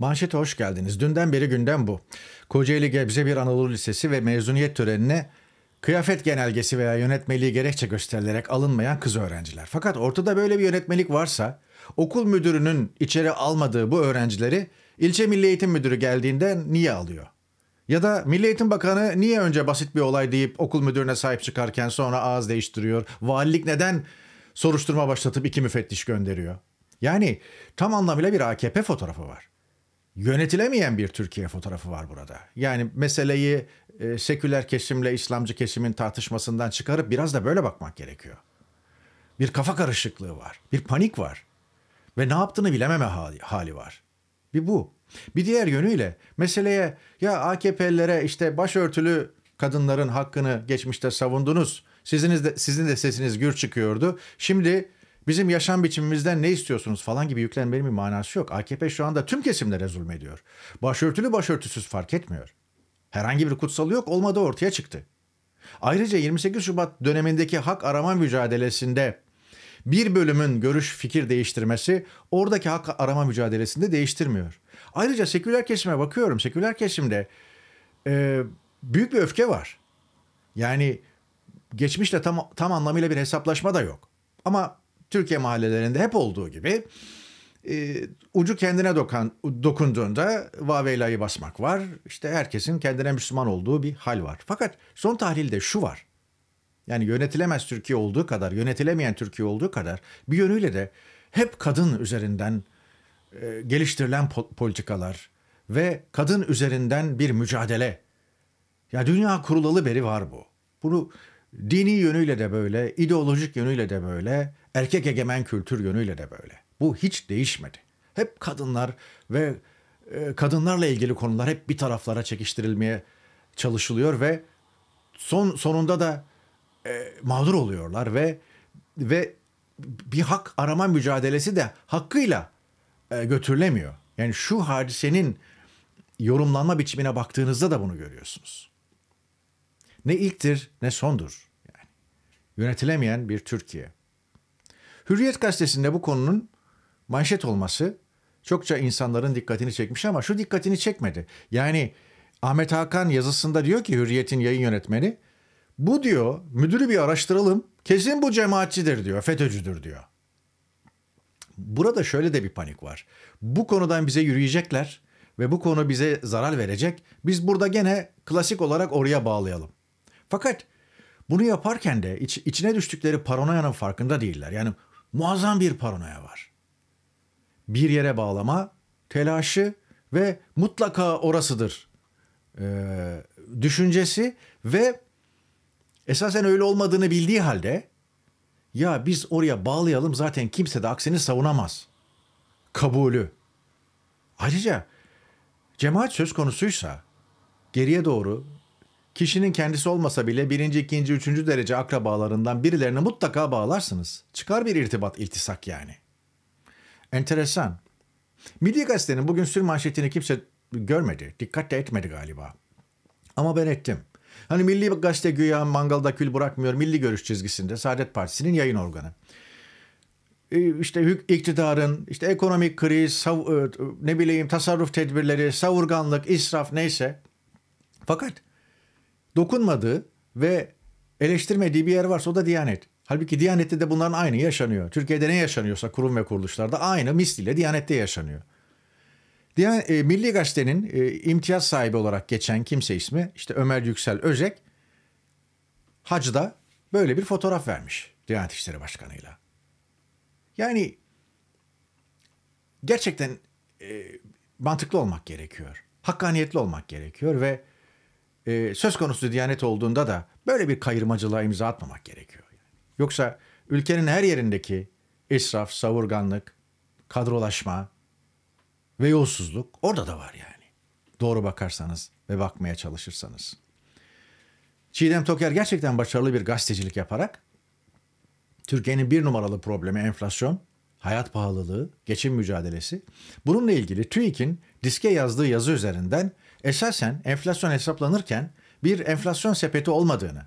Manşete hoş geldiniz. Dünden beri gündem bu. Kocaeli Gebze bir Anadolu Lisesi ve mezuniyet törenine kıyafet genelgesi veya yönetmeliği gerekçe gösterilerek alınmayan kız öğrenciler. Fakat ortada böyle bir yönetmelik varsa okul müdürünün içeri almadığı bu öğrencileri ilçe Milli Eğitim Müdürü geldiğinde niye alıyor? Ya da Milli Eğitim Bakanı niye önce basit bir olay deyip okul müdürüne sahip çıkarken sonra ağız değiştiriyor? Valilik neden soruşturma başlatıp iki müfettiş gönderiyor? Yani tam anlamıyla bir AKP fotoğrafı var yönetilemeyen bir Türkiye fotoğrafı var burada. Yani meseleyi e, seküler kesimle İslamcı kesimin tartışmasından çıkarıp biraz da böyle bakmak gerekiyor. Bir kafa karışıklığı var, bir panik var ve ne yaptığını bilememe hali, hali var. Bir bu. Bir diğer yönüyle meseleye ya AKP'lere işte başörtülü kadınların hakkını geçmişte savundunuz. Siziniz de, sizin de sesiniz gür çıkıyordu. Şimdi Bizim yaşam biçimimizden ne istiyorsunuz falan gibi yüklenmenin bir manası yok. AKP şu anda tüm kesimlere zulmediyor. Başörtülü başörtüsüz fark etmiyor. Herhangi bir kutsalı yok Olmadı ortaya çıktı. Ayrıca 28 Şubat dönemindeki hak arama mücadelesinde bir bölümün görüş fikir değiştirmesi oradaki hak arama mücadelesinde değiştirmiyor. Ayrıca seküler kesime bakıyorum. Seküler kesimde e, büyük bir öfke var. Yani geçmişle tam, tam anlamıyla bir hesaplaşma da yok. Ama Türkiye mahallelerinde hep olduğu gibi e, ucu kendine dokan, dokunduğunda Vaveyla'yı basmak var. İşte herkesin kendine Müslüman olduğu bir hal var. Fakat son tahlilde şu var. Yani yönetilemez Türkiye olduğu kadar, yönetilemeyen Türkiye olduğu kadar bir yönüyle de hep kadın üzerinden e, geliştirilen po- politikalar ve kadın üzerinden bir mücadele. Ya dünya kurulalı beri var bu. Bunu dini yönüyle de böyle, ideolojik yönüyle de böyle, Erkek egemen kültür yönüyle de böyle. Bu hiç değişmedi. Hep kadınlar ve e, kadınlarla ilgili konular hep bir taraflara çekiştirilmeye çalışılıyor ve son sonunda da e, mağdur oluyorlar ve ve bir hak arama mücadelesi de hakkıyla e, götürülemiyor. Yani şu hadisenin yorumlanma biçimine baktığınızda da bunu görüyorsunuz. Ne ilktir ne sondur yani. Yönetilemeyen bir Türkiye. Hürriyet gazetesinde bu konunun manşet olması çokça insanların dikkatini çekmiş ama şu dikkatini çekmedi. Yani Ahmet Hakan yazısında diyor ki Hürriyet'in yayın yönetmeni bu diyor müdürü bir araştıralım kesin bu cemaatçidir diyor FETÖ'cüdür diyor. Burada şöyle de bir panik var. Bu konudan bize yürüyecekler ve bu konu bize zarar verecek. Biz burada gene klasik olarak oraya bağlayalım. Fakat bunu yaparken de iç, içine düştükleri paranoyanın farkında değiller. Yani muazzam bir paranoya var. Bir yere bağlama, telaşı ve mutlaka orasıdır ee, düşüncesi ve esasen öyle olmadığını bildiği halde ya biz oraya bağlayalım zaten kimse de aksini savunamaz. Kabulü. Ayrıca cemaat söz konusuysa geriye doğru Kişinin kendisi olmasa bile birinci, ikinci, üçüncü derece akrabalarından birilerine mutlaka bağlarsınız. Çıkar bir irtibat, iltisak yani. Enteresan. Milli Gazete'nin bugün sür manşetini kimse görmedi. Dikkat de etmedi galiba. Ama ben ettim. Hani Milli Gazete güya mangalda kül bırakmıyor. Milli Görüş çizgisinde Saadet Partisi'nin yayın organı. Ee, işte iktidarın işte ekonomik kriz, e, ne bileyim tasarruf tedbirleri, savurganlık, israf neyse. Fakat dokunmadığı ve eleştirmediği bir yer varsa o da Diyanet. Halbuki Diyanet'te de bunların aynı yaşanıyor. Türkiye'de ne yaşanıyorsa kurum ve kuruluşlarda aynı misliyle Diyanet'te yaşanıyor. Diyan, e, Milli Gazete'nin e, imtiyaz sahibi olarak geçen kimse ismi işte Ömer Yüksel Özek hacda böyle bir fotoğraf vermiş Diyanet İşleri Başkanı'yla. Yani gerçekten e, mantıklı olmak gerekiyor. Hakkaniyetli olmak gerekiyor ve e, söz konusu Diyanet olduğunda da böyle bir kayırmacılığa imza atmamak gerekiyor. Yoksa ülkenin her yerindeki israf, savurganlık, kadrolaşma ve yolsuzluk orada da var yani. Doğru bakarsanız ve bakmaya çalışırsanız. Çiğdem Toker gerçekten başarılı bir gazetecilik yaparak Türkiye'nin bir numaralı problemi enflasyon, hayat pahalılığı, geçim mücadelesi. Bununla ilgili TÜİK'in diske yazdığı yazı üzerinden esasen enflasyon hesaplanırken bir enflasyon sepeti olmadığını,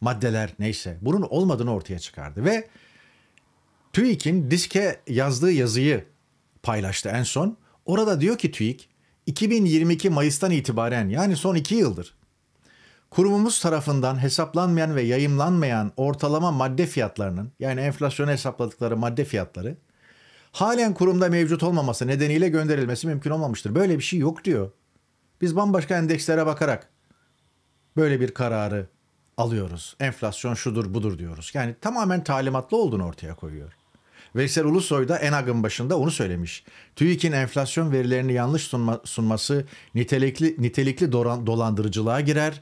maddeler neyse bunun olmadığını ortaya çıkardı ve TÜİK'in diske yazdığı yazıyı paylaştı en son. Orada diyor ki TÜİK 2022 Mayıs'tan itibaren yani son 2 yıldır kurumumuz tarafından hesaplanmayan ve yayımlanmayan ortalama madde fiyatlarının yani enflasyonu hesapladıkları madde fiyatları halen kurumda mevcut olmaması nedeniyle gönderilmesi mümkün olmamıştır. Böyle bir şey yok diyor. Biz bambaşka endekslere bakarak böyle bir kararı alıyoruz. Enflasyon şudur budur diyoruz. Yani tamamen talimatlı olduğunu ortaya koyuyor. Veysel Ulusoy da Enag'ın başında onu söylemiş. TÜİK'in enflasyon verilerini yanlış sunma, sunması nitelikli nitelikli dolan, dolandırıcılığa girer.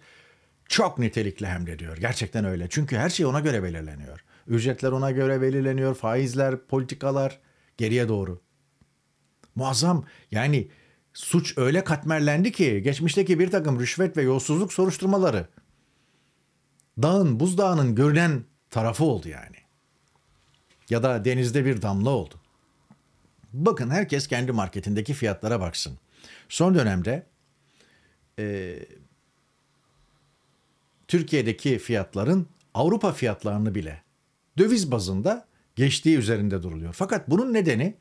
Çok nitelikli hem de diyor. Gerçekten öyle. Çünkü her şey ona göre belirleniyor. Ücretler ona göre belirleniyor. Faizler, politikalar geriye doğru. Muazzam. Yani suç öyle katmerlendi ki geçmişteki bir takım rüşvet ve yolsuzluk soruşturmaları dağın buzdağının görünen tarafı oldu yani. Ya da denizde bir damla oldu. Bakın herkes kendi marketindeki fiyatlara baksın. Son dönemde e, Türkiye'deki fiyatların Avrupa fiyatlarını bile döviz bazında geçtiği üzerinde duruluyor. Fakat bunun nedeni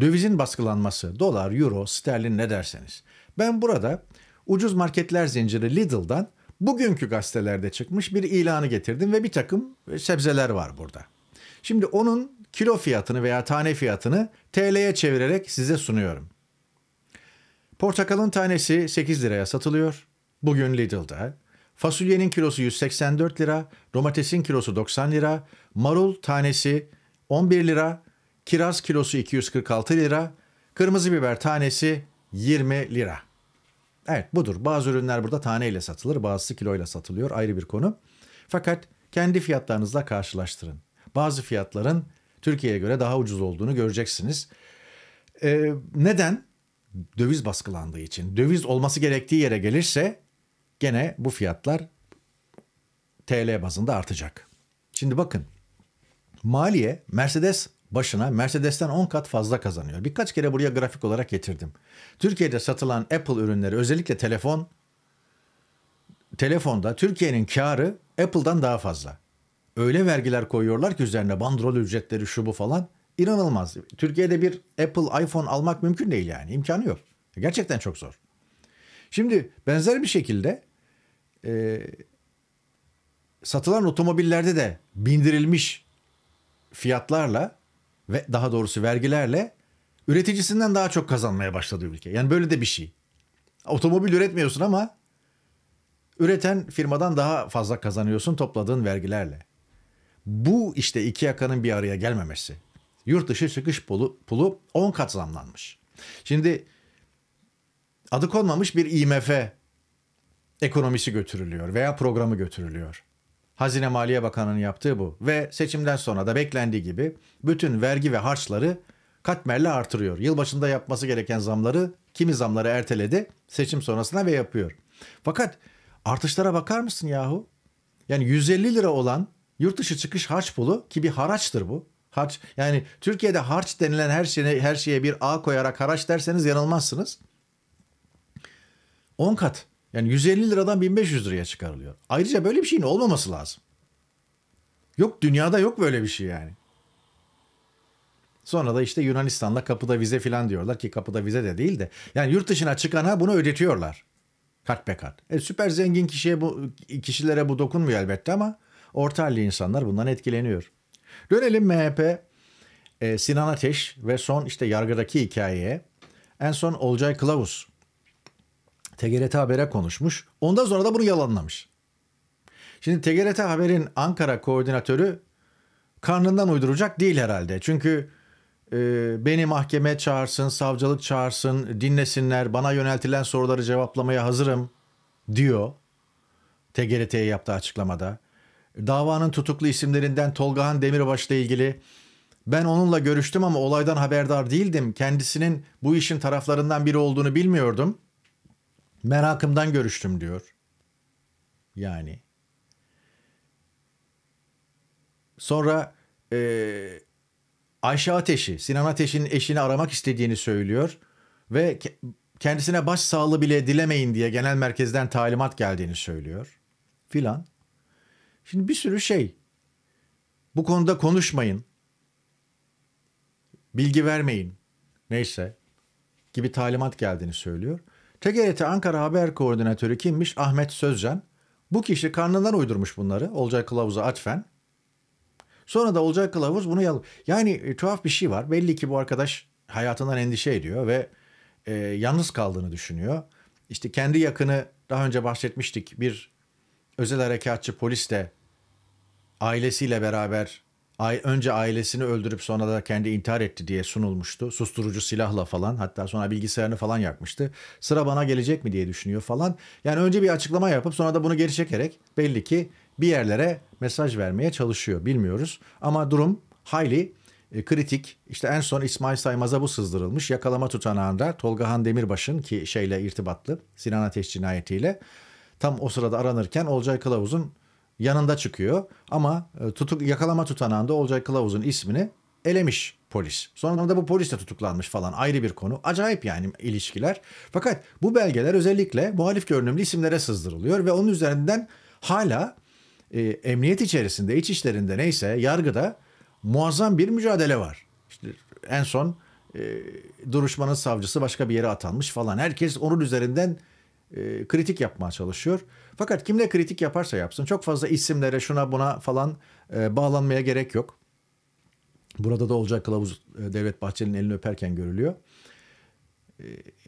dövizin baskılanması, dolar, euro, sterlin ne derseniz. Ben burada ucuz marketler zinciri Lidl'dan bugünkü gazetelerde çıkmış bir ilanı getirdim ve bir takım sebzeler var burada. Şimdi onun kilo fiyatını veya tane fiyatını TL'ye çevirerek size sunuyorum. Portakalın tanesi 8 liraya satılıyor. Bugün Lidl'da. Fasulyenin kilosu 184 lira, domatesin kilosu 90 lira, marul tanesi 11 lira, kiraz kilosu 246 lira, kırmızı biber tanesi 20 lira. Evet budur. Bazı ürünler burada taneyle satılır, bazısı kiloyla satılıyor ayrı bir konu. Fakat kendi fiyatlarınızla karşılaştırın. Bazı fiyatların Türkiye'ye göre daha ucuz olduğunu göreceksiniz. Ee, neden? Döviz baskılandığı için. Döviz olması gerektiği yere gelirse gene bu fiyatlar TL bazında artacak. Şimdi bakın maliye Mercedes başına Mercedes'ten 10 kat fazla kazanıyor. Birkaç kere buraya grafik olarak getirdim. Türkiye'de satılan Apple ürünleri özellikle telefon telefonda Türkiye'nin karı Apple'dan daha fazla. Öyle vergiler koyuyorlar ki üzerine bandrol ücretleri şu bu falan. inanılmaz. Türkiye'de bir Apple iPhone almak mümkün değil yani. İmkanı yok. Gerçekten çok zor. Şimdi benzer bir şekilde e, satılan otomobillerde de bindirilmiş fiyatlarla ve daha doğrusu vergilerle üreticisinden daha çok kazanmaya başladı ülke. Yani böyle de bir şey. Otomobil üretmiyorsun ama üreten firmadan daha fazla kazanıyorsun topladığın vergilerle. Bu işte iki yakanın bir araya gelmemesi. Yurt dışı çıkış pulu, pulu 10 kat zamlanmış. Şimdi adı konmamış bir IMF ekonomisi götürülüyor veya programı götürülüyor. Hazine Maliye Bakanı'nın yaptığı bu. Ve seçimden sonra da beklendiği gibi bütün vergi ve harçları katmerle artırıyor. Yılbaşında yapması gereken zamları kimi zamları erteledi seçim sonrasına ve yapıyor. Fakat artışlara bakar mısın yahu? Yani 150 lira olan yurt dışı çıkış harç pulu ki bir haraçtır bu. Harç yani Türkiye'de harç denilen her şeye her şeye bir A koyarak haraç derseniz yanılmazsınız. 10 kat yani 150 liradan 1500 liraya çıkarılıyor. Ayrıca böyle bir şeyin olmaması lazım. Yok dünyada yok böyle bir şey yani. Sonra da işte Yunanistan'da kapıda vize filan diyorlar ki kapıda vize de değil de. Yani yurt dışına çıkana bunu ödetiyorlar. Kart be kart. E, süper zengin kişiye bu, kişilere bu dokunmuyor elbette ama orta halli insanlar bundan etkileniyor. Dönelim MHP, e, Sinan Ateş ve son işte yargıdaki hikayeye. En son Olcay Kılavuz TGRT Haber'e konuşmuş. Ondan sonra da bunu yalanlamış. Şimdi TGRT Haber'in Ankara koordinatörü karnından uyduracak değil herhalde. Çünkü e, beni mahkeme çağırsın, savcılık çağırsın, dinlesinler, bana yöneltilen soruları cevaplamaya hazırım diyor. TGRT'ye yaptığı açıklamada. Davanın tutuklu isimlerinden Tolgahan Demirbaş'la ilgili ben onunla görüştüm ama olaydan haberdar değildim. Kendisinin bu işin taraflarından biri olduğunu bilmiyordum. Merakımdan görüştüm diyor. Yani. Sonra e, Ayşe Ateş'i, Sinan Ateş'in eşini aramak istediğini söylüyor ve kendisine baş sağlığı bile dilemeyin diye genel merkezden talimat geldiğini söylüyor filan. Şimdi bir sürü şey. Bu konuda konuşmayın. Bilgi vermeyin. Neyse gibi talimat geldiğini söylüyor. TGRT Ankara Haber Koordinatörü kimmiş? Ahmet Sözcan. Bu kişi karnından uydurmuş bunları Olcay Kılavuz'a atfen. Sonra da Olcay Kılavuz bunu yalan. Yani e, tuhaf bir şey var. Belli ki bu arkadaş hayatından endişe ediyor ve e, yalnız kaldığını düşünüyor. İşte kendi yakını daha önce bahsetmiştik bir özel harekatçı polis de ailesiyle beraber önce ailesini öldürüp sonra da kendi intihar etti diye sunulmuştu. Susturucu silahla falan hatta sonra bilgisayarını falan yakmıştı. Sıra bana gelecek mi diye düşünüyor falan. Yani önce bir açıklama yapıp sonra da bunu geri çekerek belli ki bir yerlere mesaj vermeye çalışıyor. Bilmiyoruz ama durum hayli e, kritik. İşte en son İsmail Saymaz'a bu sızdırılmış. Yakalama tutanağında Tolga Han Demirbaş'ın ki şeyle irtibatlı Sinan Ateş cinayetiyle tam o sırada aranırken Olcay Kılavuz'un yanında çıkıyor. Ama e, tutuk yakalama tutanağında Olcay Kılavuz'un ismini elemiş polis. Sonra da bu polis de tutuklanmış falan ayrı bir konu. Acayip yani ilişkiler. Fakat bu belgeler özellikle muhalif görünümlü isimlere sızdırılıyor ve onun üzerinden hala e, emniyet içerisinde, iç işlerinde neyse yargıda muazzam bir mücadele var. İşte en son e, duruşmanın savcısı başka bir yere atanmış falan. Herkes onun üzerinden e, kritik yapmaya çalışıyor. Fakat kimle kritik yaparsa yapsın çok fazla isimlere şuna buna falan e, bağlanmaya gerek yok. Burada da olacak kılavuz e, Devlet Bahçeli'nin elini öperken görülüyor.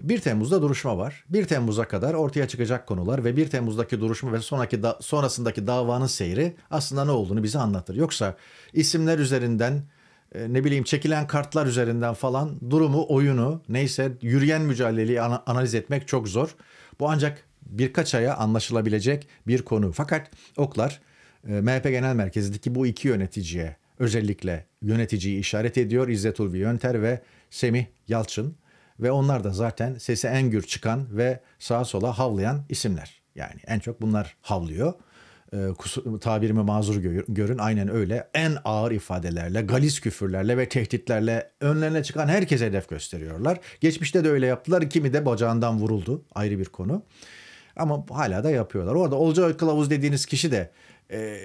1 Temmuz'da duruşma var. 1 Temmuz'a kadar ortaya çıkacak konular ve 1 Temmuz'daki duruşma ve sonraki da, sonrasındaki davanın seyri aslında ne olduğunu bize anlatır. Yoksa isimler üzerinden e, ne bileyim çekilen kartlar üzerinden falan durumu, oyunu neyse yürüyen mücadeleyi analiz etmek çok zor. Bu ancak birkaç aya anlaşılabilecek bir konu. Fakat Oklar e, MHP Genel Merkezi'ndeki bu iki yöneticiye özellikle yöneticiyi işaret ediyor İzzet Ulvi Yönter ve Semih Yalçın ve onlar da zaten sesi en gür çıkan ve sağa sola havlayan isimler. Yani en çok bunlar havlıyor. E, kusur, tabirimi mazur görün aynen öyle en ağır ifadelerle, galis küfürlerle ve tehditlerle önlerine çıkan herkese hedef gösteriyorlar. Geçmişte de öyle yaptılar. Kimi de bacağından vuruldu ayrı bir konu. Ama hala da yapıyorlar. Orada Olca Kılavuz dediğiniz kişi de e,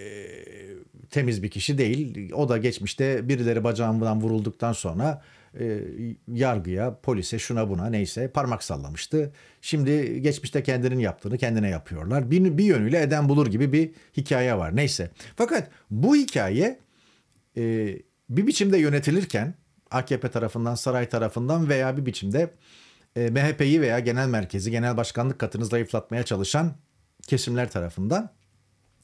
temiz bir kişi değil. O da geçmişte birileri bacağından vurulduktan sonra e, yargıya, polise, şuna buna neyse parmak sallamıştı. Şimdi geçmişte kendinin yaptığını kendine yapıyorlar. Bir, bir yönüyle eden bulur gibi bir hikaye var neyse. Fakat bu hikaye e, bir biçimde yönetilirken AKP tarafından, saray tarafından veya bir biçimde e, MHP'yi veya genel merkezi, genel başkanlık katını zayıflatmaya çalışan kesimler tarafından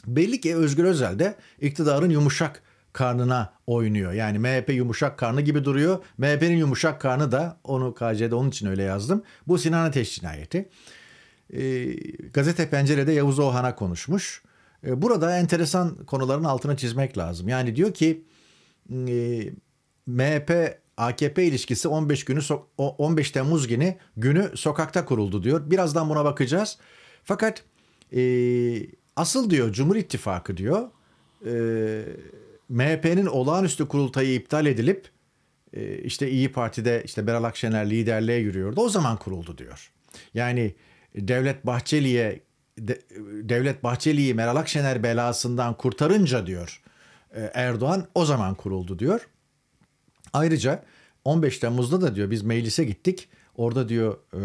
belli ki Özgür Özel de iktidarın yumuşak karnına oynuyor. Yani MHP yumuşak karnı gibi duruyor. MHP'nin yumuşak karnı da onu KC'de onun için öyle yazdım. Bu Sinan Ateş cinayeti. E, ee, Gazete Pencere'de Yavuz Ohan'a konuşmuş. E, burada enteresan konuların altına çizmek lazım. Yani diyor ki e, MHP AKP ilişkisi 15 günü 15 Temmuz günü günü sokakta kuruldu diyor. Birazdan buna bakacağız. Fakat e, asıl diyor Cumhur İttifakı diyor e, MHP'nin olağanüstü kurultayı iptal edilip e, işte İyi Parti'de işte Beral Akşener liderliğe yürüyordu. O zaman kuruldu diyor. Yani Devlet Bahçeli'ye Devlet Bahçeli'yi Meral Akşener belasından kurtarınca diyor e, Erdoğan o zaman kuruldu diyor. Ayrıca 15 Temmuz'da da diyor biz meclise gittik. Orada diyor e,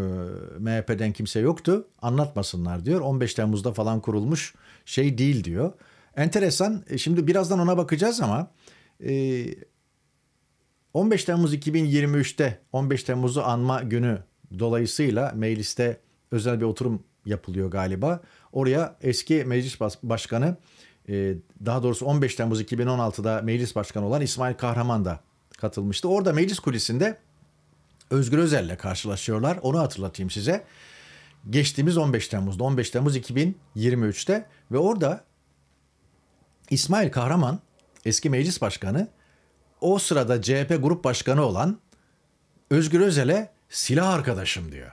MHP'den kimse yoktu. Anlatmasınlar diyor. 15 Temmuz'da falan kurulmuş şey değil diyor. Enteresan. E, şimdi birazdan ona bakacağız ama 15 e, Temmuz 2023'te 15 Temmuz'u anma günü dolayısıyla mecliste özel bir oturum yapılıyor galiba. Oraya eski meclis başkanı e, daha doğrusu 15 Temmuz 2016'da meclis başkanı olan İsmail Kahraman da katılmıştı. Orada meclis kulisinde Özgür Özel'le karşılaşıyorlar. Onu hatırlatayım size. Geçtiğimiz 15 Temmuz'da 15 Temmuz 2023'te ve orada İsmail Kahraman eski meclis başkanı o sırada CHP grup başkanı olan Özgür Özel'e silah arkadaşım diyor.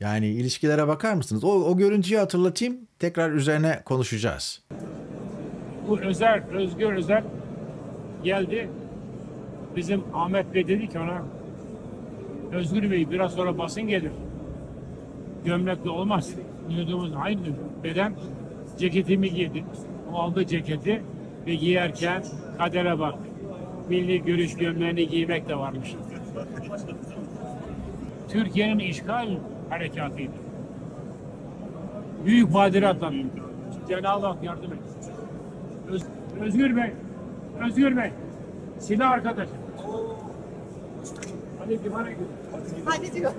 Yani ilişkilere bakar mısınız? O, o görüntüyü hatırlatayım. Tekrar üzerine konuşacağız. Bu Özer, Özgür Özel geldi. Bizim Ahmet Bey dedi ki ona Özgür Bey biraz sonra basın gelir. gömlekli olmaz. Yudumuz aynı Beden ceketimi giydi. O aldı ceketi ve giyerken kadere bak. Milli görüş gömleğini giymek de varmış. Türkiye'nin işgal harekatıydı. Büyük badire atlanıyor. Cenab-ı Hak yardım et. Öz, Özgür Bey, Özgür Bey, silah arkadaş. Hadi divana gidelim. Hadi diyor.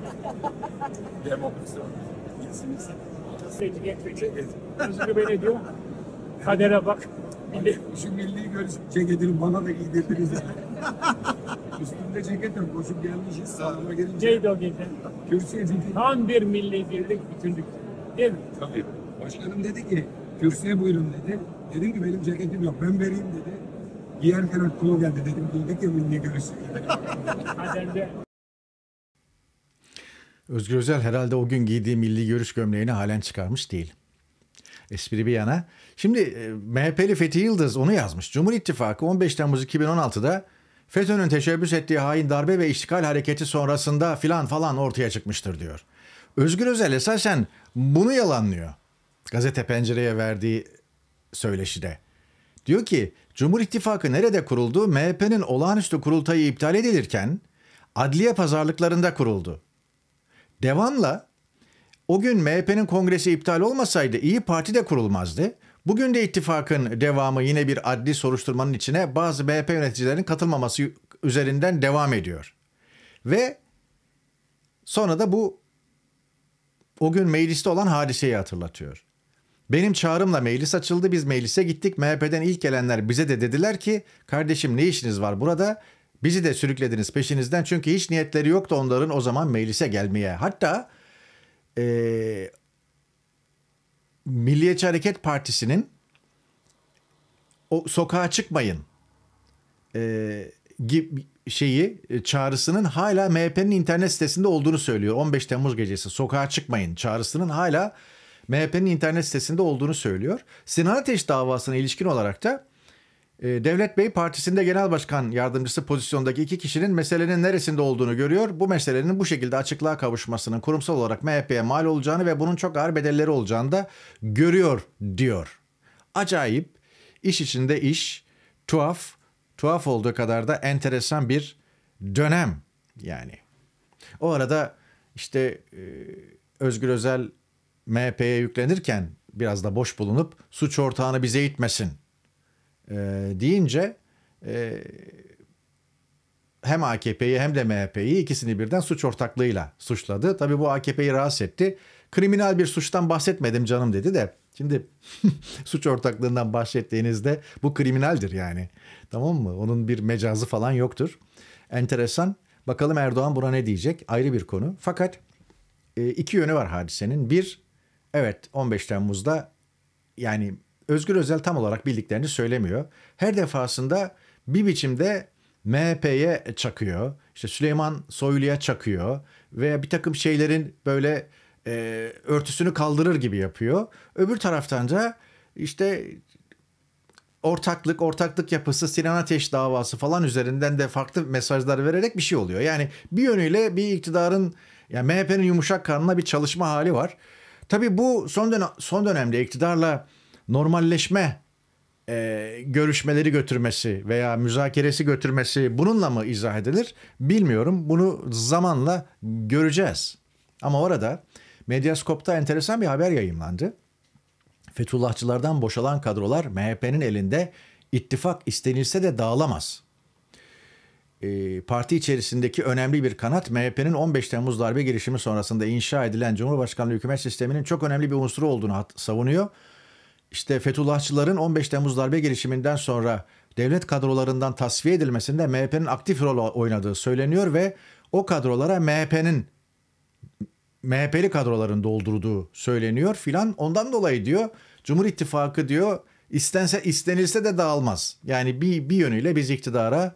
Demokrasi. Geçsin. Geçsin. Özgür Bey ne diyor? kadere bak. Milli, şu milli görüş ceketini bana da giydirdiniz. Üstümde ceketim, Koşup gelmişiz. Sağlama gelince. Neydi o gece? Kürsüye dedik. Tam bir milli birlik bütünlük. Değil mi? Tabii. Başkanım dedi ki kürsüye buyurun dedi. Dedim ki benim ceketim yok. Ben vereyim dedi. Giyerken aklıma geldi. Dedim giydik ya milli görüş. Kaderde. Özgür Özel herhalde o gün giydiği milli görüş gömleğini halen çıkarmış değil espri bir yana. Şimdi e, MHP'li Fethi Yıldız onu yazmış. Cumhur İttifakı 15 Temmuz 2016'da FETÖ'nün teşebbüs ettiği hain darbe ve iştikal hareketi sonrasında filan falan ortaya çıkmıştır diyor. Özgür Özel esasen bunu yalanlıyor. Gazete Pencere'ye verdiği söyleşide. Diyor ki Cumhur İttifakı nerede kuruldu? MHP'nin olağanüstü kurultayı iptal edilirken adliye pazarlıklarında kuruldu. Devamla o gün MHP'nin kongresi iptal olmasaydı İyi Parti de kurulmazdı. Bugün de ittifakın devamı yine bir adli soruşturmanın içine bazı MHP yöneticilerin katılmaması üzerinden devam ediyor. Ve sonra da bu o gün mecliste olan hadiseyi hatırlatıyor. Benim çağrımla meclis açıldı biz meclise gittik MHP'den ilk gelenler bize de dediler ki kardeşim ne işiniz var burada bizi de sürüklediniz peşinizden çünkü hiç niyetleri yoktu onların o zaman meclise gelmeye. Hatta e, Milliyetçi Hareket Partisi'nin o sokağa çıkmayın ee, e, gibi şeyi çağrısının hala MHP'nin internet sitesinde olduğunu söylüyor. 15 Temmuz gecesi sokağa çıkmayın çağrısının hala MHP'nin internet sitesinde olduğunu söylüyor. Sinan Ateş davasına ilişkin olarak da ee, Devlet Bey partisinde genel başkan yardımcısı pozisyondaki iki kişinin meselenin neresinde olduğunu görüyor. Bu meselenin bu şekilde açıklığa kavuşmasının kurumsal olarak MHP'ye mal olacağını ve bunun çok ağır bedelleri olacağını da görüyor diyor. Acayip, iş içinde iş, tuhaf, tuhaf olduğu kadar da enteresan bir dönem yani. O arada işte e, Özgür Özel MHP'ye yüklenirken biraz da boş bulunup suç ortağını bize itmesin e, deyince e, hem AKP'yi hem de MHP'yi ikisini birden suç ortaklığıyla suçladı. Tabi bu AKP'yi rahatsız etti. Kriminal bir suçtan bahsetmedim canım dedi de şimdi suç ortaklığından bahsettiğinizde bu kriminaldir yani. Tamam mı? Onun bir mecazı falan yoktur. Enteresan. Bakalım Erdoğan buna ne diyecek? Ayrı bir konu. Fakat e, iki yönü var hadisenin. Bir, evet 15 Temmuz'da yani Özgür Özel tam olarak bildiklerini söylemiyor. Her defasında bir biçimde MHP'ye çakıyor. İşte Süleyman Soylu'ya çakıyor. Veya bir takım şeylerin böyle e, örtüsünü kaldırır gibi yapıyor. Öbür taraftan da işte ortaklık, ortaklık yapısı, Sinan Ateş davası falan üzerinden de farklı mesajlar vererek bir şey oluyor. Yani bir yönüyle bir iktidarın, yani MHP'nin yumuşak karnına bir çalışma hali var. Tabii bu son, dön son dönemde iktidarla normalleşme e, görüşmeleri götürmesi veya müzakeresi götürmesi bununla mı izah edilir bilmiyorum. Bunu zamanla göreceğiz. Ama orada Medyaskop'ta enteresan bir haber yayımlandı. Fethullahçılardan boşalan kadrolar MHP'nin elinde ittifak istenilse de dağılamaz. E, parti içerisindeki önemli bir kanat MHP'nin 15 Temmuz darbe girişimi sonrasında inşa edilen Cumhurbaşkanlığı hükümet sisteminin çok önemli bir unsuru olduğunu savunuyor işte Fethullahçıların 15 Temmuz darbe girişiminden sonra devlet kadrolarından tasfiye edilmesinde MHP'nin aktif rol oynadığı söyleniyor ve o kadrolara MHP'nin MHP'li kadroların doldurduğu söyleniyor filan. Ondan dolayı diyor Cumhur İttifakı diyor istense istenilse de dağılmaz. Yani bir, bir yönüyle biz iktidara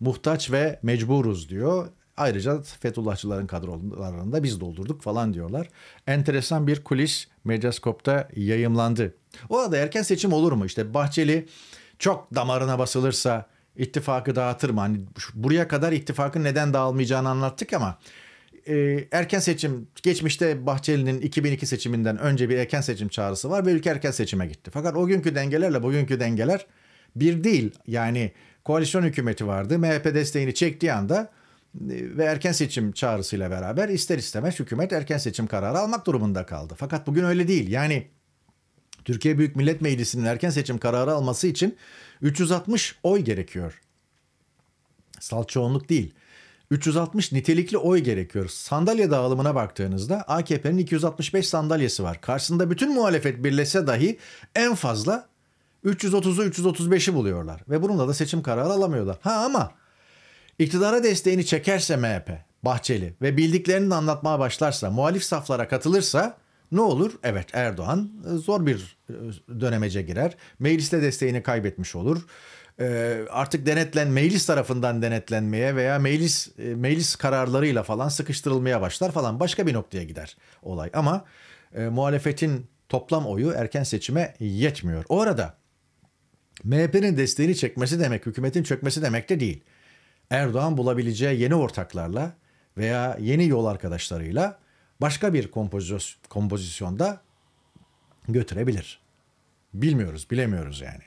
muhtaç ve mecburuz diyor. Ayrıca Fethullahçıların kadrolarını da biz doldurduk falan diyorlar. Enteresan bir kulis Medyascope'da yayımlandı. O Orada erken seçim olur mu? İşte Bahçeli çok damarına basılırsa ittifakı dağıtır mı? Hani buraya kadar ittifakın neden dağılmayacağını anlattık ama e, erken seçim geçmişte Bahçeli'nin 2002 seçiminden önce bir erken seçim çağrısı var ve ülke erken seçime gitti. Fakat o günkü dengelerle bugünkü dengeler bir değil. Yani koalisyon hükümeti vardı. MHP desteğini çektiği anda ve erken seçim çağrısıyla beraber ister istemez hükümet erken seçim kararı almak durumunda kaldı. Fakat bugün öyle değil. Yani Türkiye Büyük Millet Meclisi'nin erken seçim kararı alması için 360 oy gerekiyor. Salt çoğunluk değil. 360 nitelikli oy gerekiyor. Sandalye dağılımına baktığınızda AKP'nin 265 sandalyesi var. Karşısında bütün muhalefet birleşse dahi en fazla 330'u 335'i buluyorlar. Ve bununla da seçim kararı alamıyorlar. Ha ama İktidara desteğini çekerse MHP, Bahçeli ve bildiklerini anlatmaya başlarsa, muhalif saflara katılırsa ne olur? Evet Erdoğan e, zor bir e, dönemece girer. Mecliste desteğini kaybetmiş olur. E, artık denetlen meclis tarafından denetlenmeye veya meclis meclis kararlarıyla falan sıkıştırılmaya başlar falan başka bir noktaya gider olay. Ama e, muhalefetin toplam oyu erken seçime yetmiyor. O arada MHP'nin desteğini çekmesi demek hükümetin çökmesi demek de değil. Erdoğan bulabileceği yeni ortaklarla veya yeni yol arkadaşlarıyla başka bir kompozisyonda götürebilir. Bilmiyoruz, bilemiyoruz yani.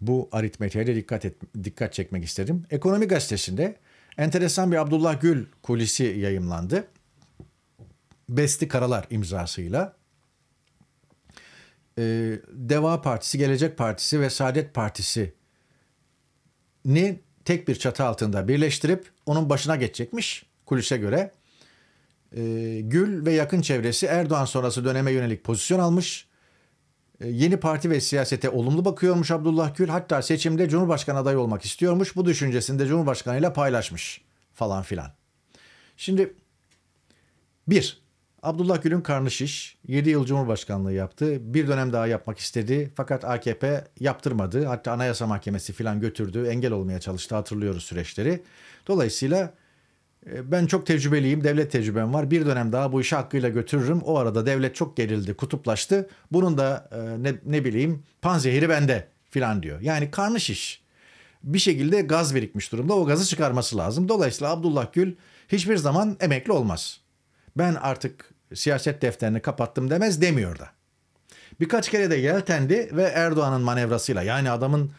Bu aritmetiğe de dikkat, et, dikkat çekmek istedim. Ekonomi gazetesinde enteresan bir Abdullah Gül kulisi yayımlandı. Besti Karalar imzasıyla. Ee, Deva Partisi, Gelecek Partisi ve Saadet Partisi ne tek bir çatı altında birleştirip onun başına geçecekmiş kulise göre. Ee, Gül ve yakın çevresi Erdoğan sonrası döneme yönelik pozisyon almış. Ee, yeni parti ve siyasete olumlu bakıyormuş Abdullah Gül. Hatta seçimde Cumhurbaşkanı adayı olmak istiyormuş. Bu düşüncesini de Cumhurbaşkanı ile paylaşmış falan filan. Şimdi bir, Abdullah Gül'ün karnı şiş. 7 yıl Cumhurbaşkanlığı yaptı. Bir dönem daha yapmak istedi. Fakat AKP yaptırmadı. Hatta Anayasa Mahkemesi falan götürdü. Engel olmaya çalıştı. Hatırlıyoruz süreçleri. Dolayısıyla e, ben çok tecrübeliyim, devlet tecrübem var. Bir dönem daha bu işi hakkıyla götürürüm. O arada devlet çok gerildi, kutuplaştı. Bunun da e, ne, ne bileyim panzehiri bende filan diyor. Yani karnı şiş. Bir şekilde gaz birikmiş durumda. O gazı çıkarması lazım. Dolayısıyla Abdullah Gül hiçbir zaman emekli olmaz. Ben artık siyaset defterini kapattım demez demiyor da. Birkaç kere de yeltendi ve Erdoğan'ın manevrasıyla yani adamın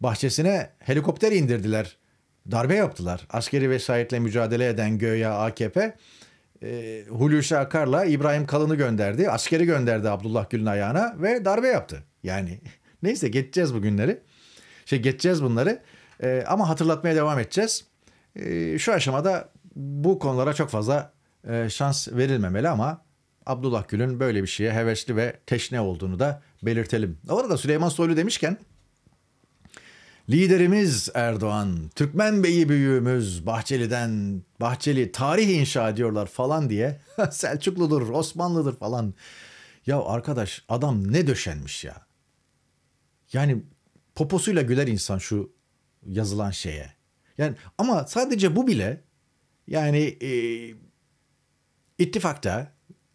bahçesine helikopter indirdiler. Darbe yaptılar. Askeri vesayetle mücadele eden Göğe AKP e, Hulusi Akar'la İbrahim Kalın'ı gönderdi. Askeri gönderdi Abdullah Gül'ün ayağına ve darbe yaptı. Yani neyse geçeceğiz bu günleri, Şey geçeceğiz bunları. E, ama hatırlatmaya devam edeceğiz. E, şu aşamada bu konulara çok fazla e, şans verilmemeli ama Abdullah Gül'ün böyle bir şeye hevesli ve teşne olduğunu da belirtelim. Orada Süleyman Soylu demişken liderimiz Erdoğan, Türkmen beyi büyüğümüz Bahçeli'den Bahçeli tarih inşa ediyorlar falan diye Selçukludur, Osmanlıdır falan. Ya arkadaş adam ne döşenmiş ya. Yani poposuyla güler insan şu yazılan şeye. Yani ama sadece bu bile yani e, ittifakta,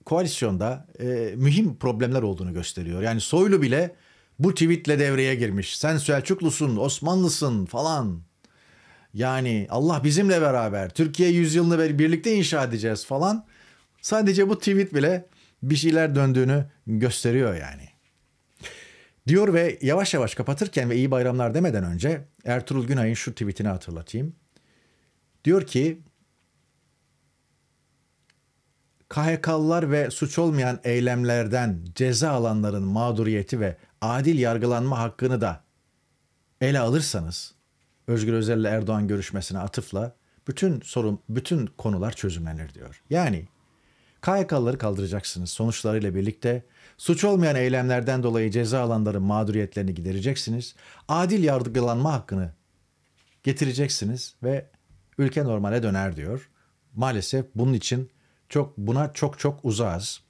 koalisyonda e, mühim problemler olduğunu gösteriyor. Yani Soylu bile bu tweetle devreye girmiş. Sen Selçuklusun, Osmanlısın falan. Yani Allah bizimle beraber, Türkiye yüzyılını birlikte inşa edeceğiz falan. Sadece bu tweet bile bir şeyler döndüğünü gösteriyor yani. Diyor ve yavaş yavaş kapatırken ve iyi bayramlar demeden önce Ertuğrul Günay'ın şu tweetini hatırlatayım. Diyor ki KHK'lılar ve suç olmayan eylemlerden ceza alanların mağduriyeti ve adil yargılanma hakkını da ele alırsanız Özgür Özel ile Erdoğan görüşmesine atıfla bütün sorun bütün konular çözümlenir diyor. Yani KHK'lıları kaldıracaksınız sonuçlarıyla birlikte suç olmayan eylemlerden dolayı ceza alanların mağduriyetlerini gidereceksiniz. Adil yargılanma hakkını getireceksiniz ve ülke normale döner diyor. Maalesef bunun için çok buna çok çok uzağız.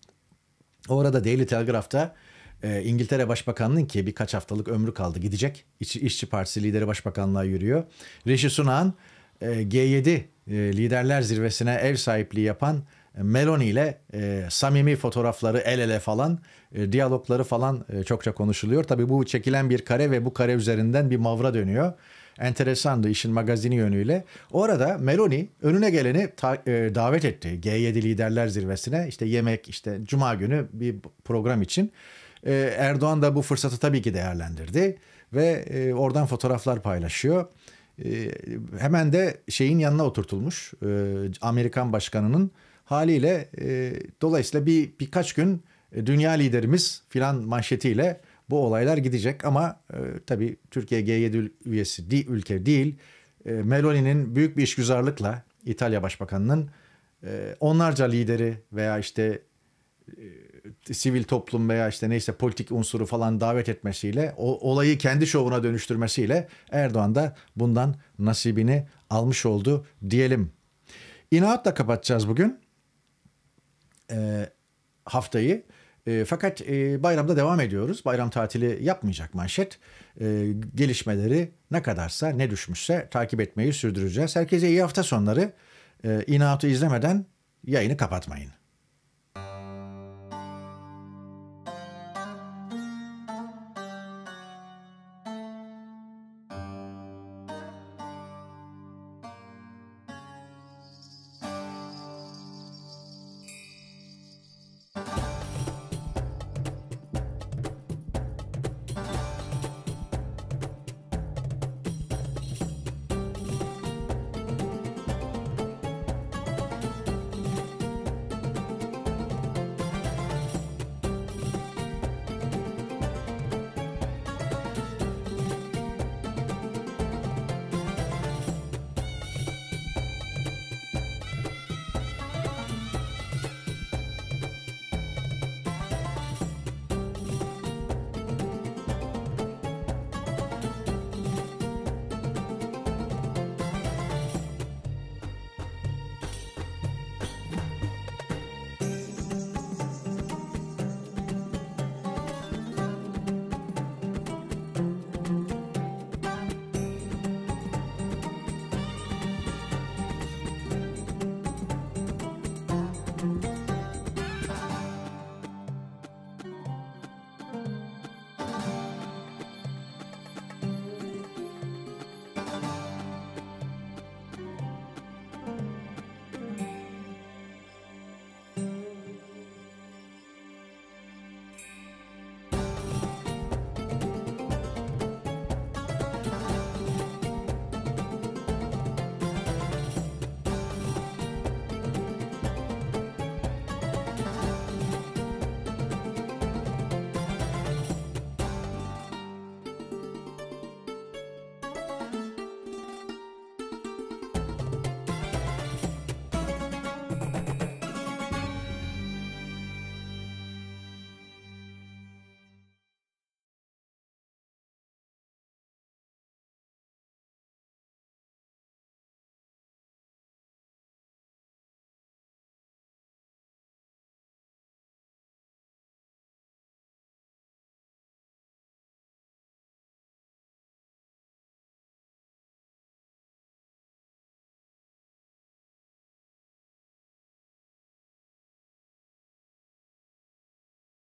O arada Daily Telegraph'ta e, İngiltere Başbakanı'nın ki birkaç haftalık ömrü kaldı gidecek. İş, İşçi Partisi lideri başbakanlığa yürüyor. Rishi Sunan e, G7 e, liderler zirvesine ev sahipliği yapan e, Meloni ile e, samimi fotoğrafları el ele falan, e, diyalogları falan e, çokça konuşuluyor. Tabii bu çekilen bir kare ve bu kare üzerinden bir mavra dönüyor enteresandı işin magazini yönüyle. Orada Meloni önüne geleni ta, e, davet etti G7 Liderler Zirvesi'ne. işte yemek, işte cuma günü bir program için. E, Erdoğan da bu fırsatı tabii ki değerlendirdi ve e, oradan fotoğraflar paylaşıyor. E, hemen de şeyin yanına oturtulmuş e, Amerikan başkanının haliyle e, dolayısıyla bir birkaç gün e, dünya liderimiz filan manşetiyle bu olaylar gidecek ama e, tabii Türkiye G7 üyesi değil, ülke değil. E, Meloni'nin büyük bir işgüzarlıkla İtalya Başbakanı'nın e, onlarca lideri veya işte e, sivil toplum veya işte neyse politik unsuru falan davet etmesiyle o, olayı kendi şovuna dönüştürmesiyle Erdoğan da bundan nasibini almış oldu diyelim. İnaatla kapatacağız bugün e, haftayı. E, fakat e, bayramda devam ediyoruz. Bayram tatili yapmayacak manşet. E, gelişmeleri ne kadarsa ne düşmüşse takip etmeyi sürdüreceğiz. Herkese iyi hafta sonları. E, İnatı izlemeden yayını kapatmayın.